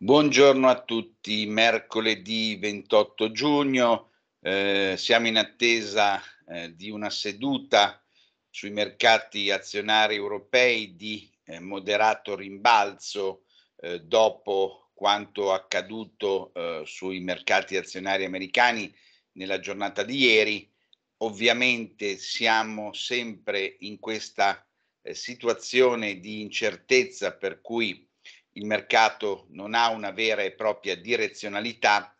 Buongiorno a tutti, mercoledì 28 giugno, eh, siamo in attesa eh, di una seduta sui mercati azionari europei di eh, moderato rimbalzo eh, dopo quanto accaduto eh, sui mercati azionari americani nella giornata di ieri. Ovviamente siamo sempre in questa eh, situazione di incertezza per cui il mercato non ha una vera e propria direzionalità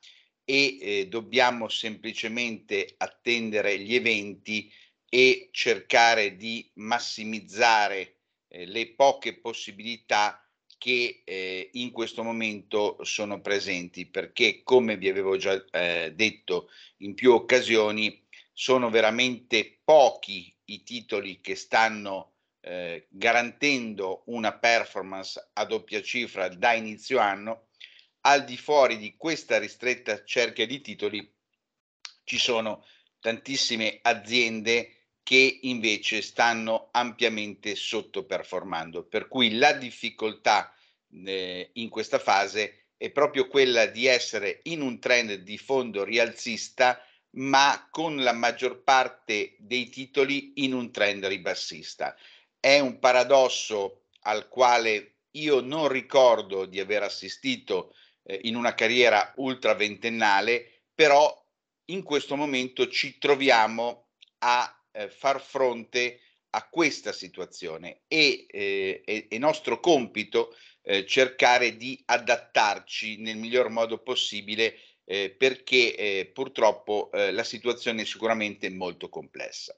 e eh, dobbiamo semplicemente attendere gli eventi e cercare di massimizzare eh, le poche possibilità che eh, in questo momento sono presenti perché come vi avevo già eh, detto in più occasioni sono veramente pochi i titoli che stanno eh, garantendo una performance a doppia cifra da inizio anno, al di fuori di questa ristretta cerchia di titoli ci sono tantissime aziende che invece stanno ampiamente sottoperformando, per cui la difficoltà eh, in questa fase è proprio quella di essere in un trend di fondo rialzista, ma con la maggior parte dei titoli in un trend ribassista. È un paradosso al quale io non ricordo di aver assistito eh, in una carriera ultra ventennale, però in questo momento ci troviamo a eh, far fronte a questa situazione e eh, è, è, nostro compito eh, cercare di adattarci nel miglior modo possibile eh, perché eh, purtroppo la situazione è sicuramente molto complessa.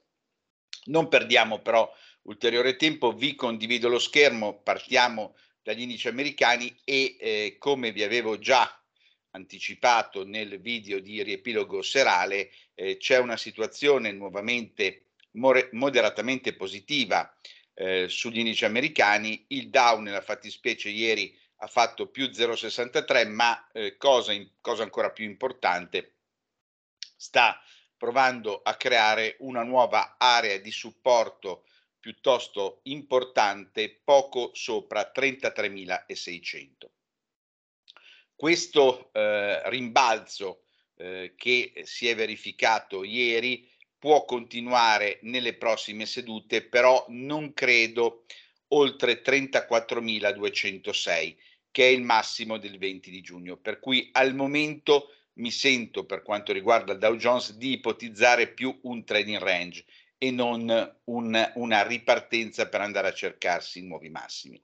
Non perdiamo però ulteriore tempo, vi condivido lo schermo, partiamo dagli indici americani e eh, come vi avevo già anticipato nel video di riepilogo serale, eh, c'è una situazione nuovamente moderatamente positiva eh, sugli indici americani, il Dow nella fattispecie ieri ha fatto più 0,63, ma eh, cosa, in, cosa ancora più importante, sta provando a creare una nuova area di supporto piuttosto importante, poco sopra 33.600. Questo eh, rimbalzo eh, che si è verificato ieri può continuare nelle prossime sedute, però non credo oltre 34.206, che è il massimo del 20 di giugno. Per cui al momento mi sento, per quanto riguarda il Dow Jones, di ipotizzare più un trading range e non un, una ripartenza per andare a cercarsi nuovi massimi.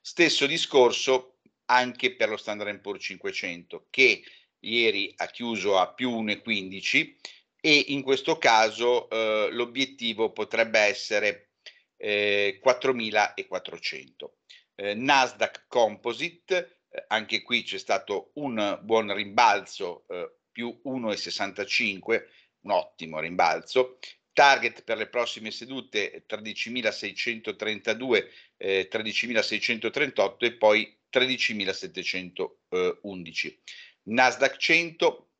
Stesso discorso anche per lo Standard Poor's 500 che ieri ha chiuso a più 1,15 e in questo caso eh, l'obiettivo potrebbe essere eh, 4.400. Eh, Nasdaq Composite, eh, anche qui c'è stato un buon rimbalzo, eh, più 1,65, un ottimo rimbalzo, target per le prossime sedute 13.632, eh, 13.638 eh, e poi 13.711. Eh, Nasdaq 100,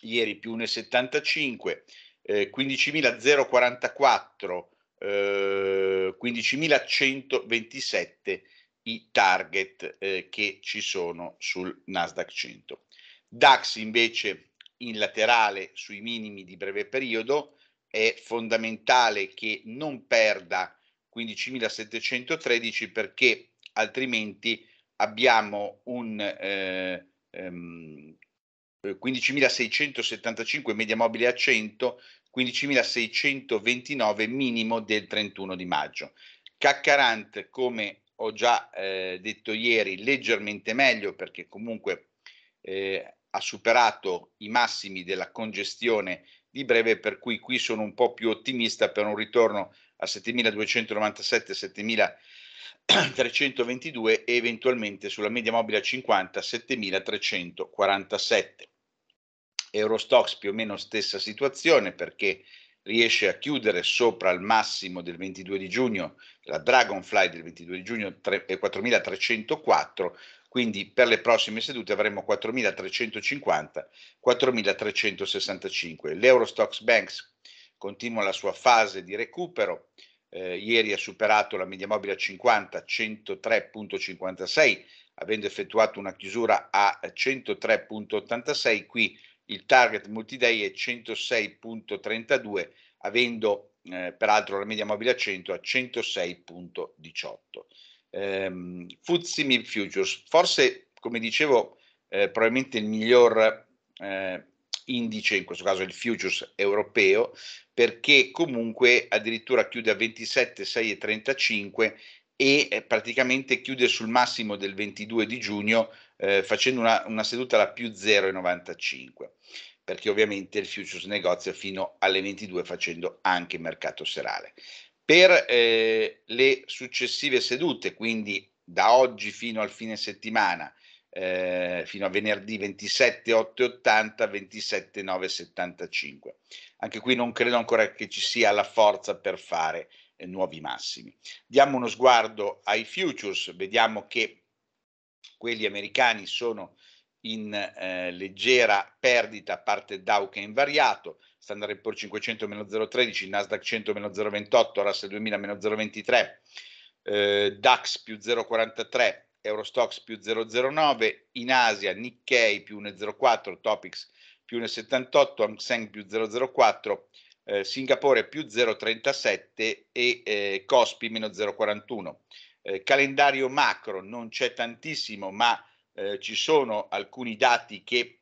ieri più 1,75, eh, 15.044, eh, 15.127 i target eh, che ci sono sul Nasdaq 100. DAX invece in laterale sui minimi di breve periodo, è fondamentale che non perda 15.713 perché altrimenti abbiamo un eh, ehm, 15.675 media mobile a 100, 15.629 minimo del 31 di maggio. CAC40, come ho già eh, detto ieri, leggermente meglio perché comunque eh, ha superato i massimi della congestione di breve, per cui qui sono un po' più ottimista per un ritorno a 7.297, 7.322 e eventualmente sulla media mobile a 50, 7.347. Eurostox più o meno stessa situazione perché riesce a chiudere sopra il massimo del 22 di giugno, la Dragonfly del 22 di giugno 4.304, quindi per le prossime sedute avremo 4.350-4.365. L'Eurostox Banks continua la sua fase di recupero. Eh, ieri ha superato la media mobile a 50, 103.56, avendo effettuato una chiusura a 103.86. Qui il target multiday è 106.32, avendo eh, peraltro la media mobile a 100 a 106.18 ehm, Fuzzi Mil Futures, forse come dicevo eh, probabilmente il miglior eh, indice, in questo caso il Futures europeo, perché comunque addirittura chiude a 27,635 e eh, praticamente chiude sul massimo del 22 di giugno eh, facendo una, una, seduta alla più 0,95 perché ovviamente il futures negozia fino alle 22 facendo anche mercato serale per eh, le successive sedute, quindi da oggi fino al fine settimana, eh, fino a venerdì 27 27 8 80 27,880, 75. Anche qui non credo ancora che ci sia la forza per fare eh, nuovi massimi. Diamo uno sguardo ai futures, vediamo che quelli americani sono in eh, leggera perdita a parte Dow che è invariato, Standard Poor's 500 meno 0,13, Nasdaq 100 meno 0,28, Russell 2000 meno 0,23, eh, DAX più 0,43, Eurostox più 0,09, in Asia Nikkei più 1,04, Topics più 1,78, Hang Seng più 0,04, eh, Singapore più 0,37 e eh, Cospi meno 0,41. Eh, calendario macro non c'è tantissimo, ma eh, ci sono alcuni dati che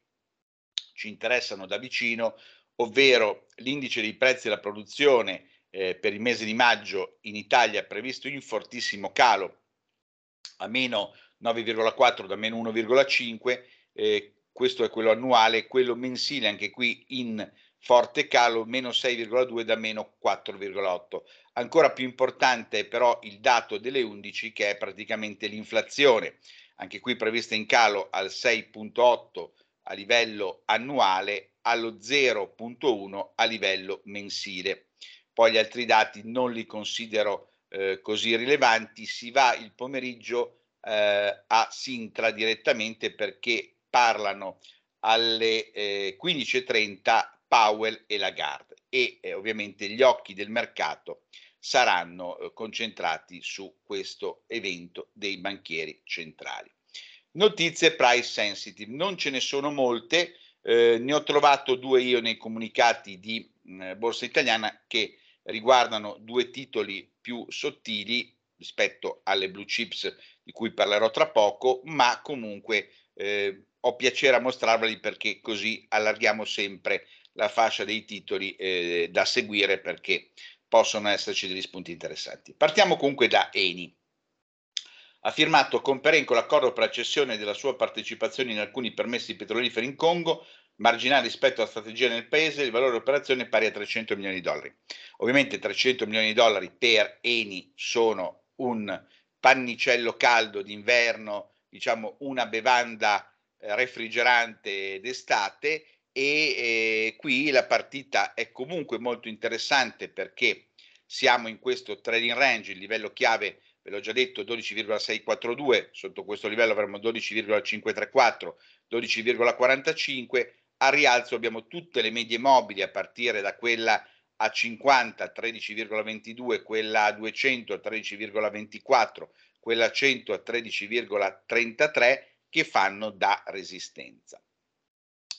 ci interessano da vicino, ovvero l'indice dei prezzi della produzione eh, per il mese di maggio in Italia è previsto in fortissimo calo, a meno 9,4 da meno 1,5, eh, questo è quello annuale, quello mensile anche qui in forte calo, meno 6,2 da meno 4,8. Ancora più importante è però il dato delle 11 che è praticamente l'inflazione anche qui prevista in calo al 6.8 a livello annuale, allo 0.1 a livello mensile. Poi gli altri dati non li considero eh, così rilevanti, si va il pomeriggio eh, a Sintra direttamente perché parlano alle eh, 15.30 Powell e Lagarde e eh, ovviamente gli occhi del mercato saranno eh, concentrati su questo evento dei banchieri centrali. Notizie price sensitive, non ce ne sono molte, eh, ne ho trovato due io nei comunicati di mh, mm, Borsa Italiana che riguardano due titoli più sottili rispetto alle blue chips di cui parlerò tra poco, ma comunque eh, ho piacere a mostrarveli perché così allarghiamo sempre la fascia dei titoli eh, da seguire perché possono esserci degli spunti interessanti. Partiamo comunque da Eni. Ha firmato con Perenco l'accordo per la cessione della sua partecipazione in alcuni permessi petroliferi in Congo, marginale rispetto alla strategia nel paese, il valore dell'operazione è pari a 300 milioni di dollari. Ovviamente 300 milioni di dollari per Eni sono un pannicello caldo d'inverno, diciamo una bevanda refrigerante d'estate e qui la partita è comunque molto interessante perché siamo in questo trading range, il livello chiave ve l'ho già detto 12,642, sotto questo livello avremo 12,534, 12,45, a rialzo abbiamo tutte le medie mobili a partire da quella a 50 13,22, quella a 200 13,24, quella a 100 13,33 che fanno da resistenza.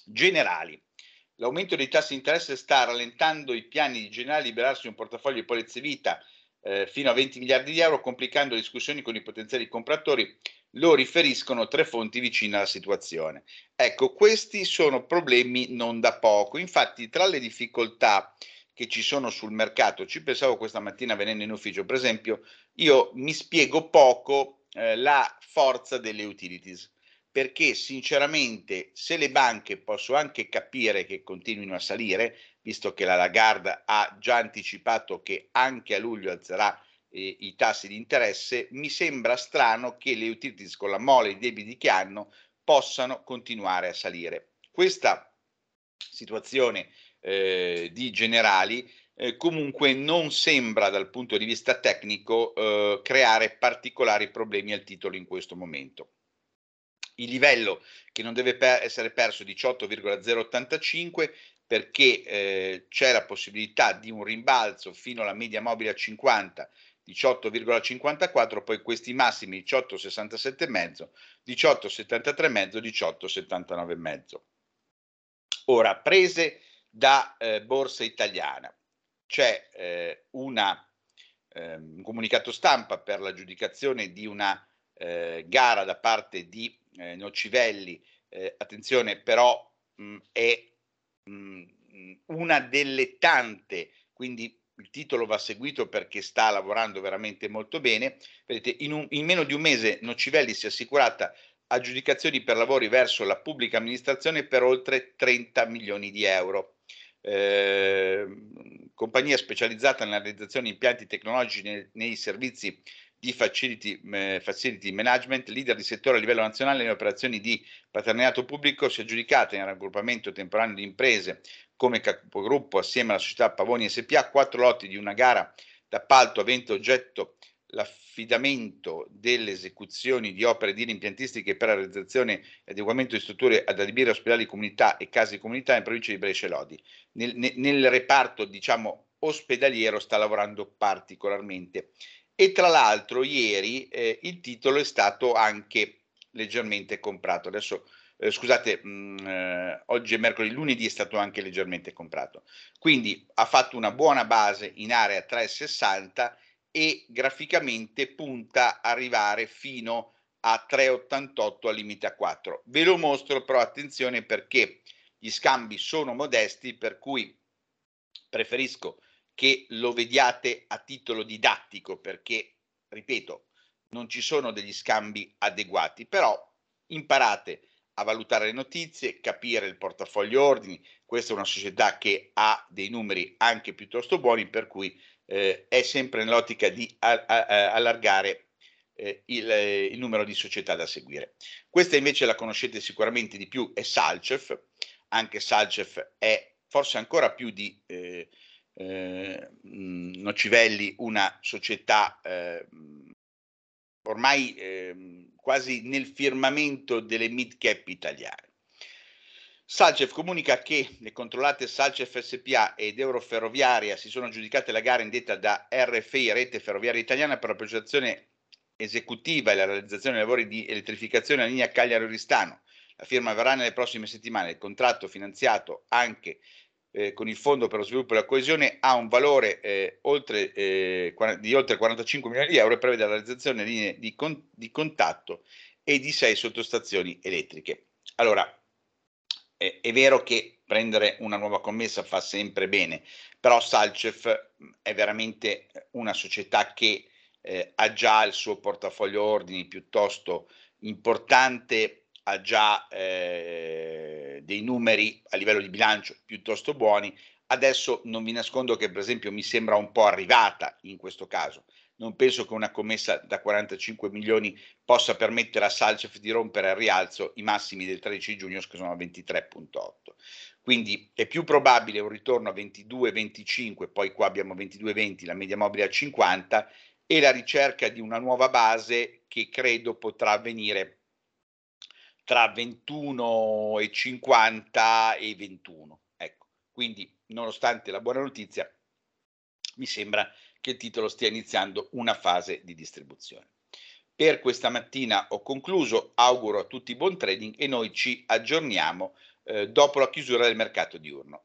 Generali. L'aumento dei tassi di interesse sta rallentando i piani di generali liberarsi di un portafoglio di polizze vita eh, fino a 20 miliardi di euro, complicando le discussioni con i potenziali compratori. Lo riferiscono tre fonti vicine alla situazione. Ecco, questi sono problemi non da poco. Infatti, tra le difficoltà che ci sono sul mercato, ci pensavo questa mattina venendo in ufficio, per esempio, io mi spiego poco eh, la forza delle utilities perché sinceramente se le banche posso anche capire che continuino a salire, visto che la Lagarde ha già anticipato che anche a luglio alzerà eh, i tassi di interesse, mi sembra strano che le utilities con la mole di debiti che hanno possano continuare a salire. Questa situazione eh, di generali eh, comunque non sembra dal punto di vista tecnico eh, creare particolari problemi al titolo in questo momento il livello che non deve per- essere perso è 18,085 perché eh, c'è la possibilità di un rimbalzo fino alla media mobile a 50 18,54, poi questi massimi 18,67,5, 18,73,5, 18,79,5. Ora, prese da eh, Borsa Italiana, c'è eh, una, ehm, un comunicato stampa per l'aggiudicazione di una eh, gara da parte di eh, Nocivelli, eh, attenzione però mh, è mh, una delle tante, quindi il titolo va seguito perché sta lavorando veramente molto bene. Vedete, in, un, in meno di un mese Nocivelli si è assicurata aggiudicazioni per lavori verso la pubblica amministrazione per oltre 30 milioni di euro. Eh, compagnia specializzata nella realizzazione di impianti tecnologici nei, nei servizi di facility, eh, facility, management, leader di settore a livello nazionale nelle operazioni di paternato pubblico, si è aggiudicata in raggruppamento temporaneo di imprese come capogruppo assieme alla società Pavoni SPA quattro lotti di una gara d'appalto avente oggetto l'affidamento delle esecuzioni di opere di impiantistiche per la realizzazione e adeguamento di strutture ad adibire ospedali comunità e case comunità in provincia di Brescia e Lodi. Nel, nel reparto, diciamo, ospedaliero sta lavorando particolarmente e tra l'altro ieri eh, il titolo è stato anche leggermente comprato. Adesso eh, scusate, mh, mm, eh, oggi è mercoledì, lunedì è stato anche leggermente comprato. Quindi ha fatto una buona base in area 360 e graficamente punta a arrivare fino a 3,88 al limite a 4. Ve lo mostro però attenzione perché gli scambi sono modesti, per cui preferisco che lo vediate a titolo didattico perché, ripeto, non ci sono degli scambi adeguati, però imparate a valutare le notizie, capire il portafoglio ordini. Questa è una società che ha dei numeri anche piuttosto buoni, per cui eh, è sempre nell'ottica di a- a- allargare eh, il, eh, il, numero di società da seguire. Questa invece la conoscete sicuramente di più, è Salcef, anche Salcef è forse ancora più di... Eh, eh, mm, Nocivelli una società eh, ormai eh, quasi nel firmamento delle mid cap italiane. Salcef comunica che le controllate Salcef SPA ed Euroferroviaria si sono aggiudicate la gara indetta da RFI, Rete Ferroviaria Italiana, per la progettazione esecutiva e la realizzazione dei lavori di elettrificazione a linea Cagliari-Oristano. La firma verrà nelle prossime settimane. Il contratto finanziato anche eh, con il Fondo per lo sviluppo e la coesione ha un valore eh, oltre, eh, di oltre 45 milioni di euro e prevede la realizzazione di linee di, con, di contatto e di sei sottostazioni elettriche. Allora, è vero che prendere una nuova commessa fa sempre bene, però Salcef mm, è veramente una società che eh, ha già il suo portafoglio ordini piuttosto importante, ha già eh, dei numeri a livello di bilancio piuttosto buoni, adesso non vi nascondo che per esempio mi sembra un po' arrivata in questo caso. Non penso che una commessa da 45 milioni possa permettere a Salcef di rompere al rialzo i massimi del 13 giugno che sono a 23.8. Quindi è più probabile un ritorno a 22,25, poi qua abbiamo 22,20, la media mobile a 50 e la ricerca di una nuova base che credo potrà avvenire tra 21 e 50 e 21. Ecco, quindi nonostante la buona notizia, mi sembra che il titolo stia iniziando una fase di distribuzione. Per questa mattina ho concluso, auguro a tutti buon trading e noi ci aggiorniamo eh, dopo la chiusura del mercato diurno.